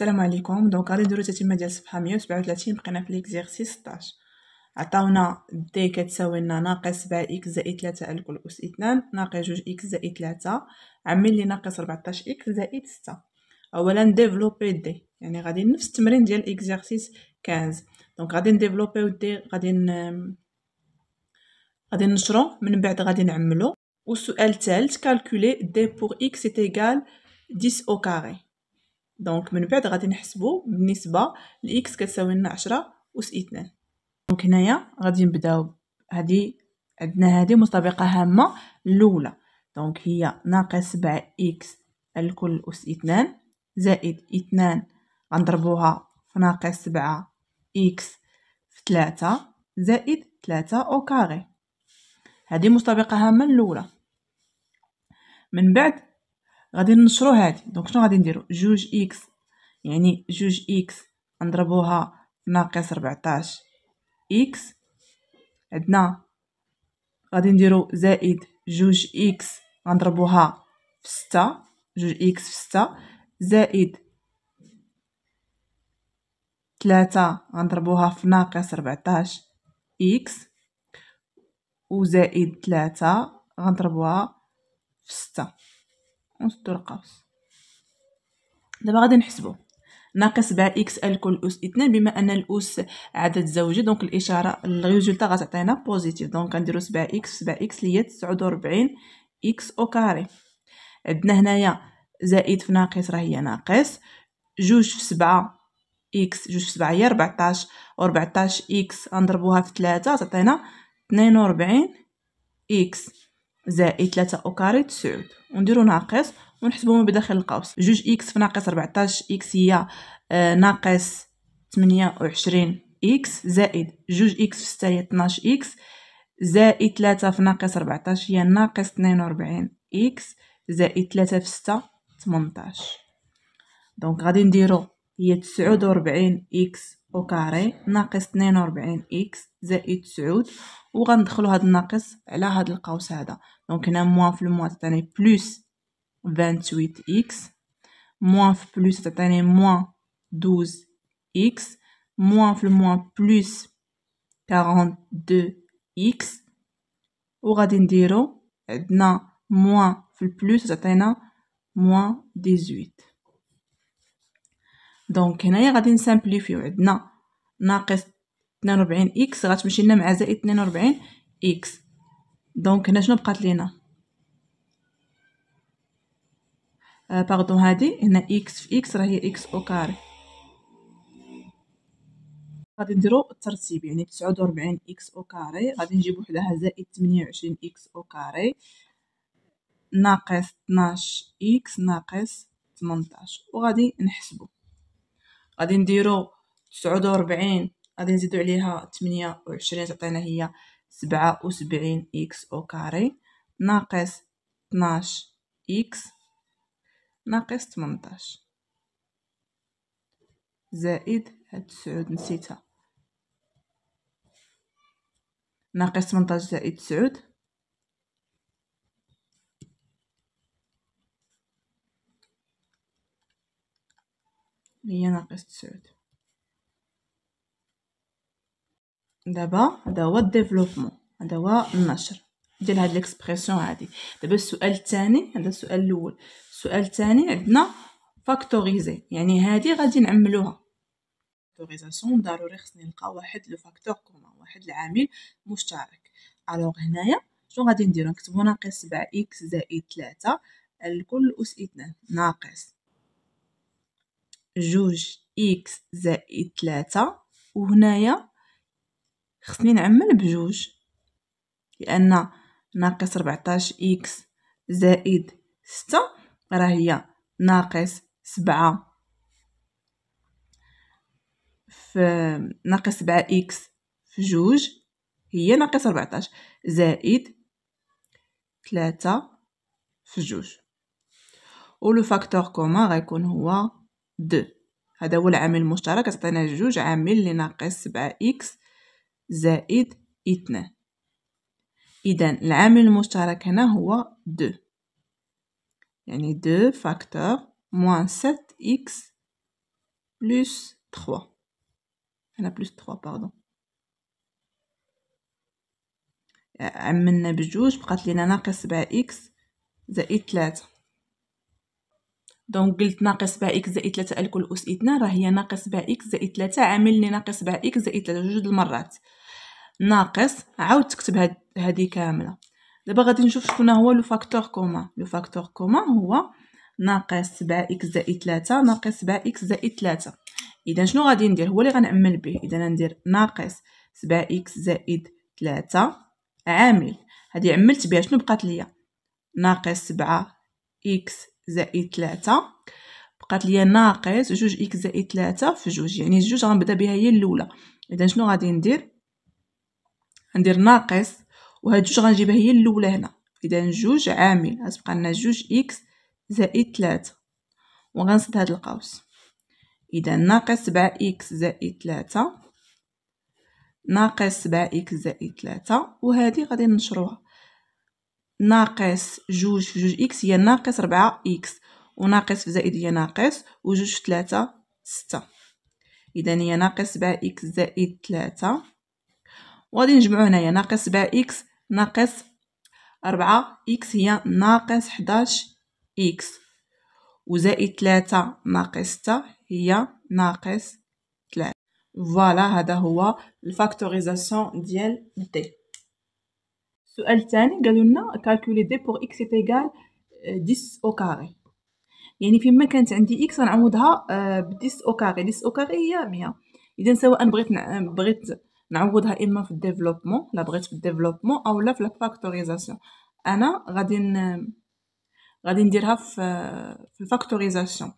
السلام عليكم دونك غادي نديرو تتمة ديال صفحة مية وسبعة وتلاتين بقينا في ليكزيغسيس سطاش عطاونا دي كتساوي لنا ناقص سبعة إكس زائد تلاتة ألف كل أس إتنان ناقص جوج إكس زائد تلاتة عمل لي ناقص ربعطاش إكس زائد ستة أولا ديفلوبي دي يعني غادي نفس التمرين ديال ليكزيغسيس كانز دونك غادي نديفلوبيو دي غادي ن غادي نشرو من بعد غادي نعملو والسؤال الثالث كالكولي دي بور إكس إيكال ديس أو كاغي دونك من بعد غادي نحسبو بالنسبه لاكس كتساوي لنا عشرة اس اثنان دونك هنايا غادي نبداو هادي عندنا هادي مسابقه هامه الاولى دونك هي ناقص سبعة اكس الكل اس اثنان زائد اثنان غنضربوها في ناقص سبعة اكس في تلاتة زائد تلاتة او كاغي هادي مسابقه هامه الاولى من بعد غادي ننشرو هادي دونك شنو غادي نديرو جوج اكس يعني جوج اكس غنضربوها ناقص 14 اكس عندنا غادي نديرو زائد جوج اكس غنضربوها في ستة جوج اكس في ستة زائد تلاتة غنضربوها في ناقص ربعتاش اكس وزائد تلاتة غنضربوها في ستة ونسدو القوس دابا غادي نحسبو ناقص بها اكس الكل أوس إتنان بما ان الأوس عدد زوجي دونك الاشاره الريزلت غتعطينا بوزيتيف دونك غنديرو سبعه اكس سبعه اكس هي تسعود وربعين اكس او كاري عندنا هنايا زائد في ناقص راه هي ناقص جوج في سبعه اكس جوج في سبعه هي ربعتاش ربعتاش اكس غنضربوها في تلاتة غتعطينا تنين وربعين اكس زائد 3 او كاري تسعود ونديرو ناقص ونحسبوهم بداخل القوس جوج اكس في ناقص 14 اكس هي آه ناقص 28 اكس زائد جوج اكس في 6 هي 12 اكس زائد 3 في ناقص 14 هي ناقص 42 اكس زائد 3 في 6 18 دونك غادي نديرو هي 49 اكس او ناقص 42 اكس زائد تسعود وغندخلو هاد الناقص على هاد القوس هذا دونك هنا موان في الموان تعطيني بلوس 28 اكس موان في بلوس تعطيني موان 12 اكس موان في الموان بلوس 42 اكس وغادي نديرو عندنا موان في البلوس تعطينا موان 18 دونك هنايا غادي نسامبليفيو عندنا ناقص 42 اكس غتمشي لنا مع زائد 42 اكس دونك هنا شنو بقات لينا آه باردون هادي هنا اكس في اكس راه اكس او كاري غادي نديرو الترتيب يعني 49 اكس او كاري غادي نجيبو حداها زائد 28 اكس او كاري ناقص 12 اكس ناقص 18 وغادي نحسبو غادي نديرو تسعود وربعين غادي نزيدو عليها تمنية وعشرين تعطينا هي سبعة وسبعين إكس أو كاري ناقص تناش إكس ناقص تمنتاش زائد هاد تسعود نسيتها ناقص تمنتاش زائد تسعود هي ناقص تسعود دابا هذا هو الديفلوبمون هذا هو النشر ديال هاد ليكسبرسيون هادي دابا السؤال الثاني هذا السؤال الاول السؤال الثاني عندنا فاكتوريزي يعني هادي غادي نعملوها فاكتوريزاسيون ضروري خصني نلقى واحد لو فاكتور كومون واحد العامل مشترك الوغ هنايا شنو غادي نديرو نكتبو ناقص 7 اكس زائد 3 الكل اس اثنان ناقص جوج إكس زائد ثلاثة وهنايا خصني نعمل بجوج لأن ناقص ربعتاش إكس زائد ستة راهي ناقص سبعة في ناقص سبعة إكس في جوج هي ناقص ربعتاش زائد ثلاثة في جوج ولو فاكتور كومان غيكون هو دو هذا هو العامل المشترك عطينا جوج عامل اللي ناقص سبعة إكس زائد اثنان إذا العامل المشترك هنا هو دو يعني دو فاكتور موان سات إكس بلوس تخوا هنا بلوس تخوا باردون عملنا بجوج بقات لينا ناقص سبعة إكس زائد ثلاثة دونك قلت ناقص باء اكس زائد 3 الكل اس اثنان راه هي ناقص باء اكس زائد 3 عامل لي ناقص باء اكس زائد 3 جوج المرات ناقص عاود تكتب هذه كامله دابا غادي نشوف شكون هو لو فاكتور كومان لو فاكتور كومان هو ناقص باء اكس زائد 3 ناقص باء اكس زائد 3 اذا شنو غادي ندير هو اللي غنعمل به اذا ندير ناقص باء اكس زائد 3 عامل هذه عملت بها شنو بقات ليا ناقص 7 اكس زائد ثلاثة بقات لي ناقص جوج إكس زائد ثلاثة في جوج يعني جوج غنبدا بها هي الأولى إذا شنو غادي ندير غندير ناقص وهاد جوج غنجيبها هي الأولى هنا إذا جوج عامل غتبقى لنا جوج إكس زائد ثلاثة وغنسد هاد القوس إذا ناقص سبعة إكس زائد ثلاثة ناقص سبعة إكس زائد ثلاثة وهذه غادي نشروها ناقص جوج في جوج إكس هي ناقص ربعة إكس وناقص في زائد هي ناقص وجوج في تلاتة ستة إذا هي ناقص سبعة إكس زائد تلاتة وغادي نجمعو هنايا ناقص سبعة إكس ناقص ربعة إكس هي ناقص حداش إكس وزائد تلاتة ناقص ستة هي ناقص تلاتة فوالا هذا هو الفاكتوريزاسيون ديال دي السؤال الثاني قالوا لنا كالكولي دي بور اكس ايغال 10 او كاري يعني فيما كانت عندي اكس نعوضها euh, ب 10 او كاري 10 او كاري هي 100 اذا سواء بغيت بغيت نعوضها اما في الديفلوبمون لا بغيت في الديفلوبمون او لا في الفاكتوريزاسيون انا غادي غادي نديرها في في الفاكتوريزاسيون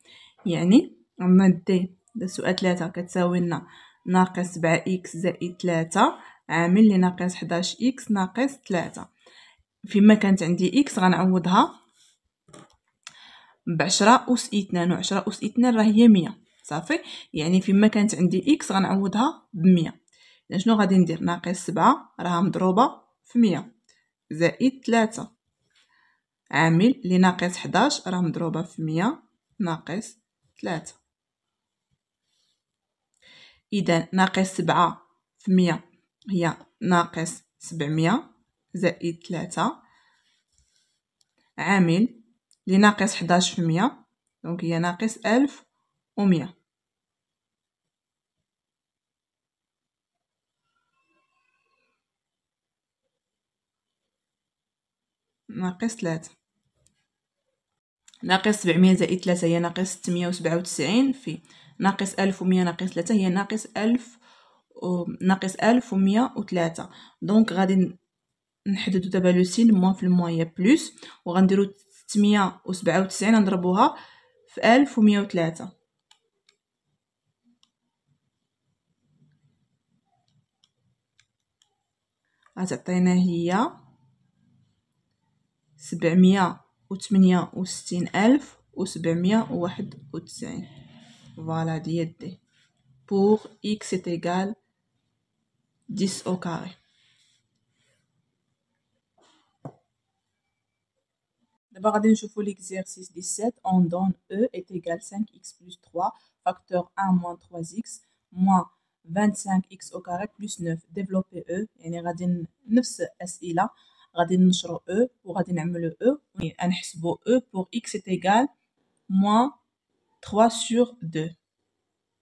يعني عندنا دي السؤال 3 كتساوي لنا ناقص 7 إكس زائد 3 عامل لي ناقص حداش اكس ناقص تلاتة فيما كانت عندي اكس غنعوضها بعشرة أس اثنان وعشرة أس اثنان راه هي مية صافي يعني فيما كانت عندي إكس غنعوضها بمية إذا شنو غادي ندير ناقص سبعة راها مضروبة في مية زائد تلاتة عامل لي ناقص حداش راه مضروبة في مية ناقص تلاتة إذا ناقص سبعة في مية هي ناقص سبعمية زائد ثلاثة عامل لي ناقص حداش في مية دونك هي ناقص ألف ومية ناقص ثلاثة ناقص سبعمية زائد ثلاثة هي ناقص ستمية وسبعة وتسعين في ناقص ألف ومية ناقص ثلاثة هي ناقص ألف ناقص ألف ومية وتلاتة دونك غادي نحددو دابا لو سين موان في الموان هي بلوس وغنديرو تمية وسبعة وتسعين نضربوها في ألف ومية وتلاتة غتعطينا هي سبعمية وثمانية وستين ألف وسبعمية وواحد وتسعين فوالا دي يدي دي إكس إيكال 10 au carré. D'abord, on va l'exercice 17. On donne E est égal à 5x plus 3, facteur 1 moins 3x, moins 25x au carré plus 9. Développer E, يعني غادي نفس الأسئلة غادي نشرو E وغادي faire E ونحسبو E pour x est égal moins 3 sur 2.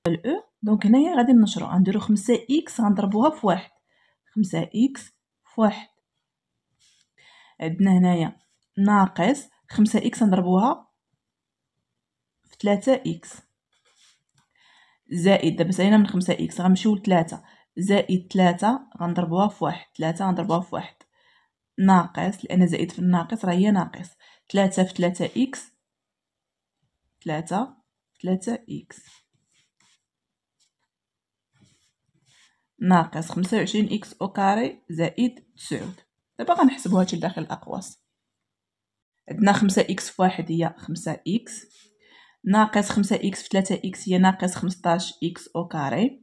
Le E دونك هنايا غادي نشرو غنديرو خمسة إكس غنضربوها فواحد خمسة إكس فواحد عندنا هنايا ناقص خمسة إكس غنضربوها في تلاتة إكس زائد دابا سالينا من خمسة إكس غنمشيو لتلاتة زائد تلاتة غنضربوها في واحد تلاتة غنضربوها في واحد ناقص لأن زائد في الناقص راه هي ناقص تلاتة في تلاتة إكس تلاتة في تلاتة إكس ناقص خمسة وعشرين إكس أو كاري زائد تسعود دابا غنحسبو هادشي لداخل الأقواس عندنا خمسة إكس في واحد هي خمسة إكس ناقص خمسة إكس في تلاتة إكس هي ناقص خمسطاش إكس أو كاري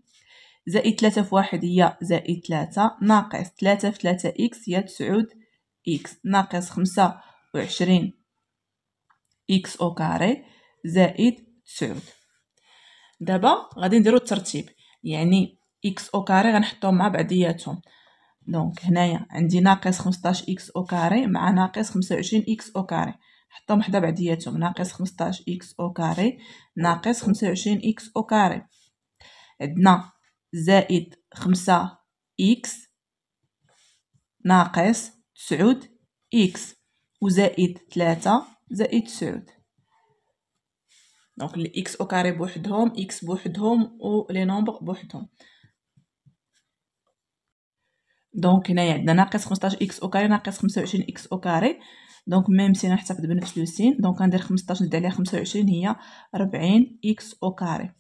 زائد تلاتة في واحد هي زائد تلاتة ناقص تلاتة في تلاتة إكس هي تسعود إكس ناقص خمسة وعشرين إكس أو كاري زائد تسعود دابا غادي نديرو الترتيب يعني اكس او كاري غنحطهم مع بعضياتهم دونك هنايا عندي ناقص 15 اكس او كاري مع ناقص 25 اكس او كاري حطهم حدا بعضياتهم ناقص 15 اكس او كاري ناقص 25 اكس او كاري عندنا زائد 5 اكس ناقص 9 اكس وزائد 3 زائد 9 دونك الاكس او كاري بوحدهم اكس بوحدهم أو لي نومبر بوحدهم دونك هنايا عندنا ناقص 15 اكس او كاري ناقص 25 اكس او كاري دونك ميم سي نحتفظ بنفس لو سين دونك غندير 15 نزيد عليها 25 هي 40 اكس او كاري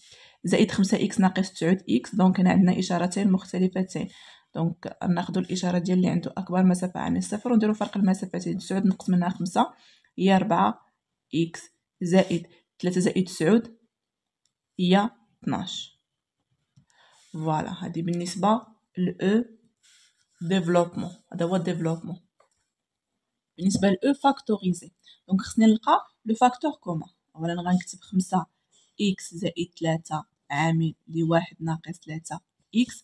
زائد 5 اكس ناقص 9 اكس دونك هنا عندنا اشارتين مختلفتين دونك ناخذ الاشاره ديال اللي عنده اكبر مسافه عن الصفر ونديروا فرق المسافتين 9 نقص منها 5 هي 4 اكس زائد 3 زائد 9 هي 12 فوالا هذه بالنسبه ل ديفلوبمون هذا هو ديفلوبمون بالنسبه ل فاكتوريزي دونك خصني نلقى لو فاكتور كومون اولا غنكتب خمسة اكس زائد 3 عامل لواحد ناقص 3 اكس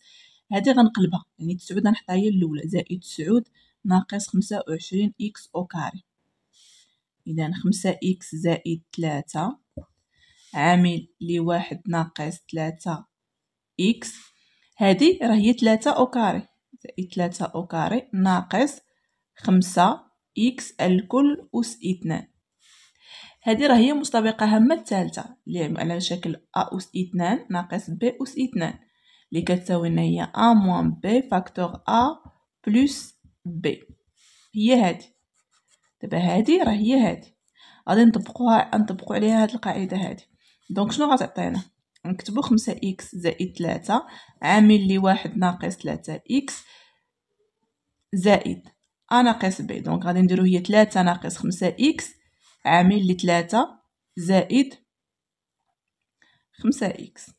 هذه غنقلبها يعني تسعود غنحطها هي الاولى زائد تسعود ناقص خمسة وعشرين اكس او كاري اذا خمسة اكس زائد 3 عامل لواحد ناقص 3 اكس هذه راهي 3 او كاري زائد ثلاثة أو كاري ناقص خمسة إكس الكل أس اثنان هذه راه هي مسابقة هامة الثالثة اللي على شكل أ أس اثنان ناقص ب أس اثنان اللي كتساوي لنا هي أ موان ب فاكتور أ بلس ب هي هادي دابا هادي راه هي هادي غادي نطبقوها نطبقو عليها هاد القاعدة هادي دونك شنو غتعطينا نكتبو خمسة إكس زائد ثلاثة عامل لي واحد ناقص ثلاثة إكس زائد أ ناقص بي دونك غادي نديرو هي ثلاثة ناقص خمسة إكس عامل لي ثلاثة زائد خمسة إكس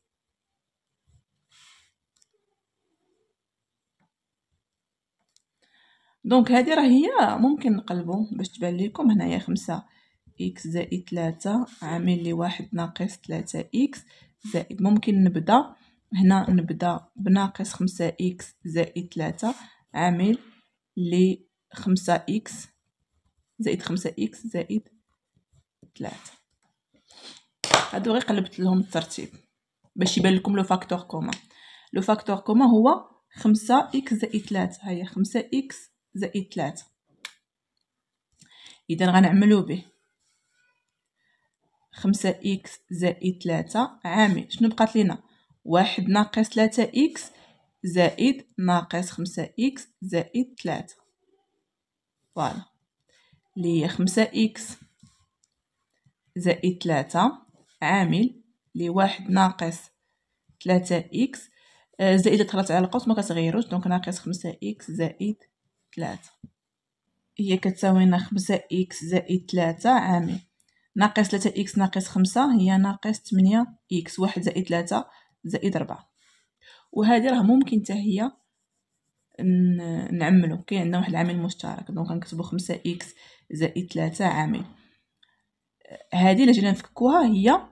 دونك هادي راه هي ممكن نقلبو باش تبان ليكم هنايا خمسة إكس زائد ثلاثة عامل لي واحد ناقص ثلاثة إكس زائد ممكن نبدا هنا نبدا بناقص خمسة إكس زائد تلاتة عامل لي خمسة إكس زائد خمسة إكس زائد تلاتة هادو غي قلبت لهم الترتيب باش يبان لكم لو فاكتور كوما لو فاكتور كوما هو خمسة إكس زائد تلاتة هيا خمسة إكس زائد تلاتة إذا غنعملو به خمسة إكس زائد ثلاثة عامل شنو بقات لينا واحد ناقص ثلاثة إكس زائد ناقص خمسة إكس زائد ثلاثة فوالا لي هي خمسة إكس زائد ثلاثة عامل لي واحد ناقص ثلاثة إكس آه، زائد دخلت على القوس ما كتغيروش دونك ناقص خمسة إكس زائد ثلاثة هي كتساوينا خمسة إكس زائد ثلاثة عامل ناقص 3 اكس ناقص 5 هي ناقص 8 اكس واحد زائد 3 زائد 4 وهذه راه ممكن حتى هي نعملو كاين عندنا واحد العامل مشترك دونك غنكتبو 5 اكس زائد 3 عامل هذه الا جينا نفككوها هي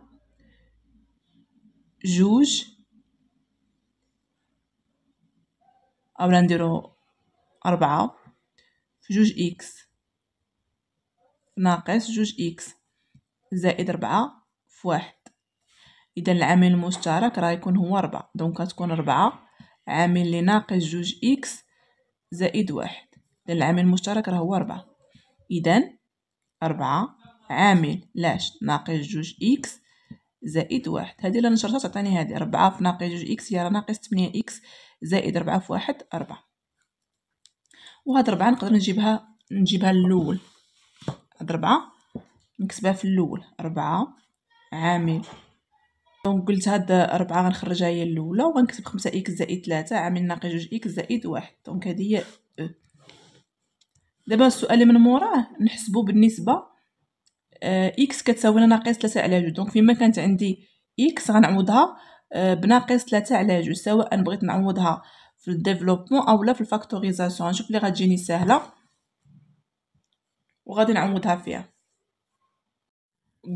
جوج اولا نديرو أربعة في جوج إكس ناقص جوج إكس زائد ربعة في واحد إذا العامل المشترك راه يكون هو ربعة دونك غتكون ربعة عامل لي ناقص جوج إكس زائد واحد إذا العامل المشترك راه هو ربعة إذا ربعة عامل لاش ناقص جوج إكس زائد واحد هادي الا نشرتها تعطيني هادي ربعة في ناقص جوج إكس هي راه ناقص تمنية إكس زائد ربعة في واحد ربعة وهاد ربعة نقدر نجيبها نجيبها الأول هاد ربعة نكتبها في الاول ربعة عامل دونك قلت هاد ربعة غنخرجها هي الاولى وغنكتب خمسة اكس زائد ثلاثة عامل ناقص جوج اكس زائد واحد دونك هادي هي دابا السؤال من موراه نحسبو بالنسبه آه، اكس كتساوي لنا ناقص 3 على جوج دونك فيما كانت عندي اكس غنعوضها آه، بناقص 3 على جوج سواء بغيت نعوضها في الديفلوبمون اولا في الفاكتوريزاسيون نشوف لي غتجيني ساهله وغادي نعوضها فيها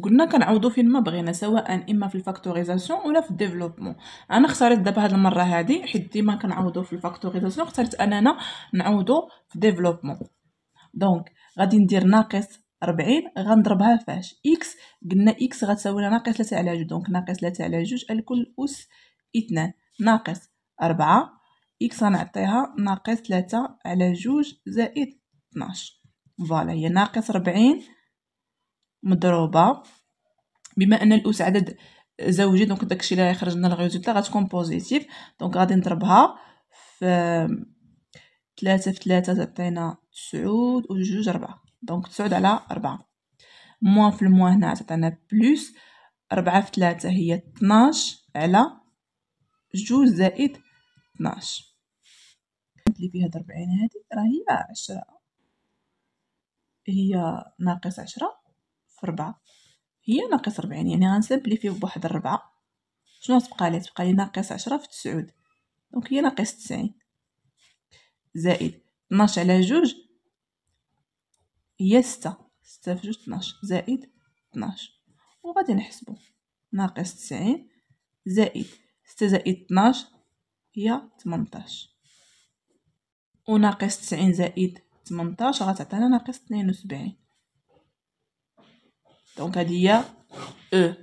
قلنا كنعوضو فين ما بغينا سواء اما في الفاكتوريزاسيون ولا في الديفلوبمون انا اختاريت دابا هاد المره هادي حيت ديما كنعوضو في الفاكتوريزاسيون اختاريت اننا نعوضو في ديفلوبمون دونك غادي ندير ناقص 40 غنضربها فاش اكس قلنا اكس غتساوي لنا ناقص 3 على 2 دونك ناقص 3 على 2 الكل اس 2 ناقص 4 اكس غنعطيها ناقص 3 على 2 زائد 12 فوالا هي ناقص 40 مضروبه بما ان الاس عدد زوجي دونك داكشي اللي غيخرج لنا الريزولتا غتكون بوزيتيف دونك غادي نضربها في 3 في 3 تعطينا تسعود و جوج ربعة دونك تسعود على ربعة موان في الموان هنا تعطينا بلوس ربعة في 3 هي تناش على جوج زائد تناش اللي فيها ضرب عين هذه هي عشرة هي ناقص عشرة في ربعة هي ناقص ربعين يعني غنسمبليفيو بواحد الربعة شنو تبقى لي تبقى لي ناقص عشرة في تسعود دونك هي ناقص تسعين زائد تناش على جوج هي ستة ستة في جوج تناش زائد تناش وغادي نحسبو ناقص تسعين زائد ستة زائد تناش هي تمنطاش وناقص تسعين زائد تمنطاش غتعطينا ناقص اثنين وسبعين Donc, il y a E.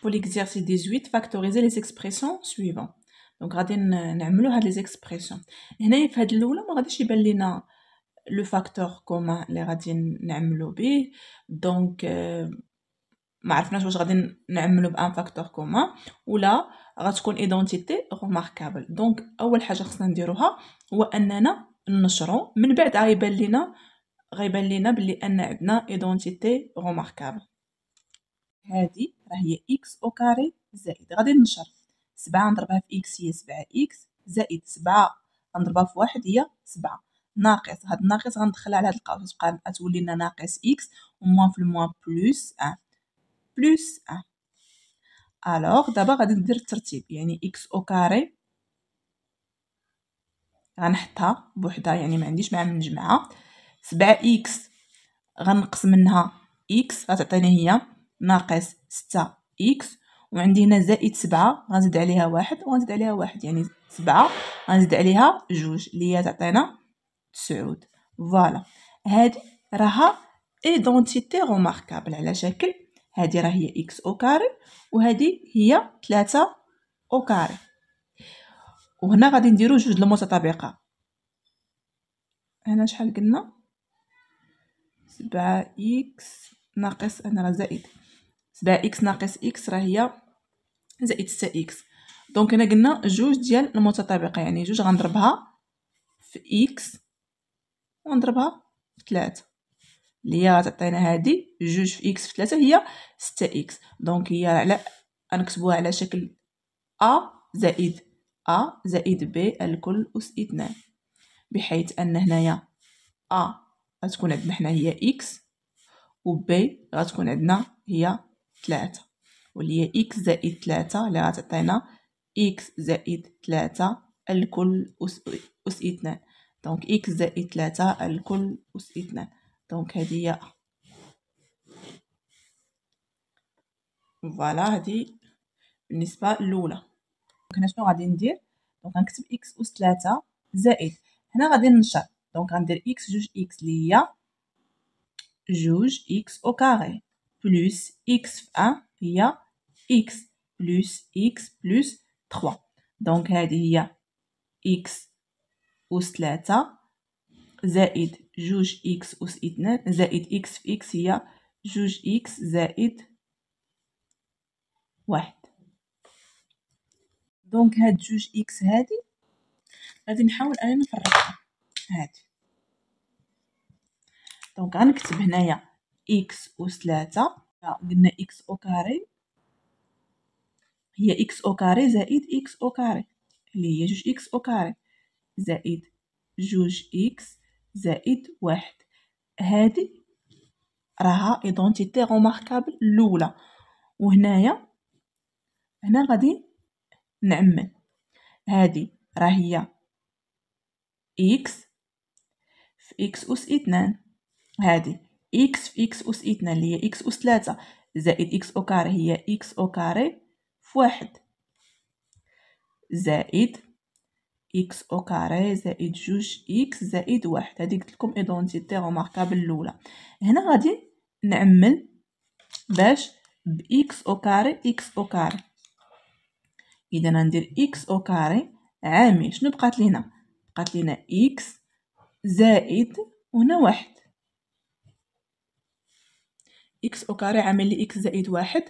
Pour l'exercice 18, factoriser les expressions suivantes. Donc, غادي نعملو هاد les expressions. Et هنايا في هاد الاولى ما غاديش يبان لينا le facteur commun اللي غادي نعملو به دونك ما عرفناش واش غادي نعملو بان فاكتور كومون ولا غتكون ايدونتيتي ريماركابل دونك اول حاجه خصنا نديروها هو اننا ننشرو من بعد غيبان لينا غيبان لينا بلي ان عندنا ايدونتيتي روماركابل هادي راه هي اكس او كاري زائد غادي نشر سبعة نضربها في اكس هي سبعة اكس زائد سبعة نضربها في واحد هي سبعة ناقص هاد الناقص غندخلها على هاد القاعدة تبقى تولي لنا ناقص اكس وموان في الموان بلوس ان بلوس ان الوغ دابا غادي ندير الترتيب يعني اكس او كاري غنحطها بوحدها يعني ما عنديش معها المجمعة سبعة إكس غنقص منها إكس غتعطيني هي ناقص ستة إكس وعندي هنا زائد سبعة غنزيد عليها واحد وغنزيد عليها واحد يعني سبعة غنزيد عليها جوج اللي هي تعطينا تسعود فوالا هادي راها ايدونتيتي روماركابل على شكل هادي راه هي اكس او كاري وهادي هي تلاتة او كاري وهنا غادي نديرو جوج المتطابقة هنا شحال قلنا سبعة إكس ناقص أنا راه زائد سبعة إكس ناقص إكس راه هي زائد ستة إكس دونك هنا قلنا جوج ديال المتطابقة يعني جوج غنضربها في إكس ونضربها في تلاتة اللي هي غتعطينا هادي جوج في إكس في تلاتة هي ستة إكس دونك هي على غنكتبوها على شكل أ زائد أ زائد ب الكل أس اثنان بحيث أن هنايا أ غتكون عندنا حنا هي إكس و بي غتكون عندنا هي تلاتة واللي هي إكس زائد تلاتة اللي غتعطينا إكس زائد تلاتة الكل أس, أس دونك إكس زائد تلاتة الكل أس 2 دونك هذه هي فوالا هذه بالنسبة الأولى هنا شنو غادي ندير دونك غنكتب إكس أس تلاتة زائد هنا غادي ننشر دونك غندير اكس جوج اكس لي هي جوج اكس او كاري بلس اكس في ان هي اكس بلس اكس بلس تخوا دونك هادي هي اكس أوس تلاتة زائد جوج اكس أوس إتنان زائد اكس في اكس هي جوج اكس زائد واحد دونك هاد جوج اكس هادي غادي نحاول انا نفرقها هاد دونك غنكتب هنايا اكس اس 3 قلنا اكس او كاري هي اكس او كاري زائد اكس او كاري اللي هي جوج اكس او كاري زائد جوج اكس زائد واحد هادي راها ايدونتيتي غوماركابل الاولى وهنايا هنا غادي نعمل هادي راهي اكس إكس أس اتنان هادي إكس في إكس أس اتنان اللي هي إكس أس تلاتة زائد إكس أو كاري هي إكس أو كاري في واحد زائد إكس أو كاري زائد جوج إكس زائد واحد هادي قلت إيدونتيتي غوماركابل لولا هنا غادي نعمل باش بإكس أو كاري إكس أو كاري إذا غندير إكس أو كاري عامل شنو بقات لينا بقات لينا إكس زائد هنا واحد إكس أو كاري عامل لي إكس زائد واحد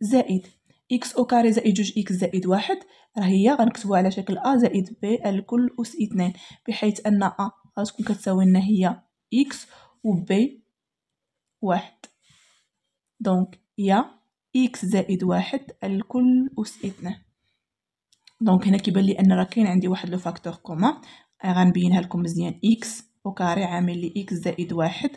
زائد إكس أو كاري زائد جوج إكس زائد واحد راه هي غنكتبوها على شكل أ زائد بي الكل أس اثنان بحيث أن أ غتكون كتساوي لنا هي إكس وبي واحد دونك هي إكس زائد واحد الكل أس اثنان دونك هنا كيبان لي ان راه كاين عندي واحد لو فاكتور كومون غنبينها لكم مزيان اكس وكاري عامل لي اكس زائد واحد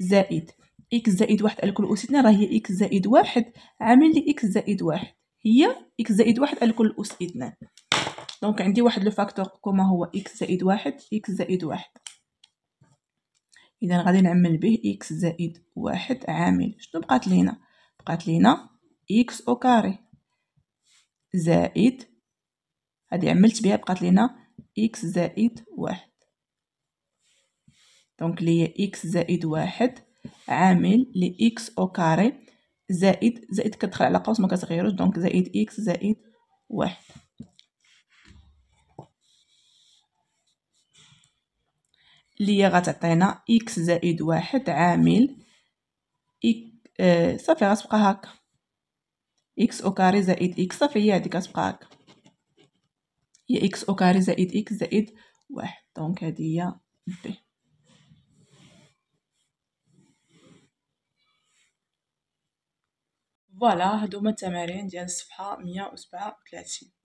زائد اكس زائد واحد على كل أس اثنين راه هي اكس زائد واحد عامل لي اكس زائد واحد هي اكس زائد واحد على كل أس اثنين دونك عندي واحد لو فاكتور كوما هو اكس زائد واحد اكس زائد واحد اذا غادي نعمل به اكس زائد واحد عامل شنو بقات لينا بقات لينا اكس او كاري زائد هذه عملت بها بقات لينا إكس زائد واحد دونك ليا إكس زائد واحد عامل لإكس أو كاري زائد زائد كتدخل على قوس ما كتغيروش دونك زائد إكس زائد واحد لي غتعطينا إكس زائد واحد عامل إك... آه، صافي غتبقى هكا إكس أو كاري زائد إكس صافي هي هادي كتبقى هكا هي إكس أو كاري زائد إكس زائد واحد دونك هادي هي بي فوالا هادو هما التمارين ديال الصفحة مية وسبعة وثلاثين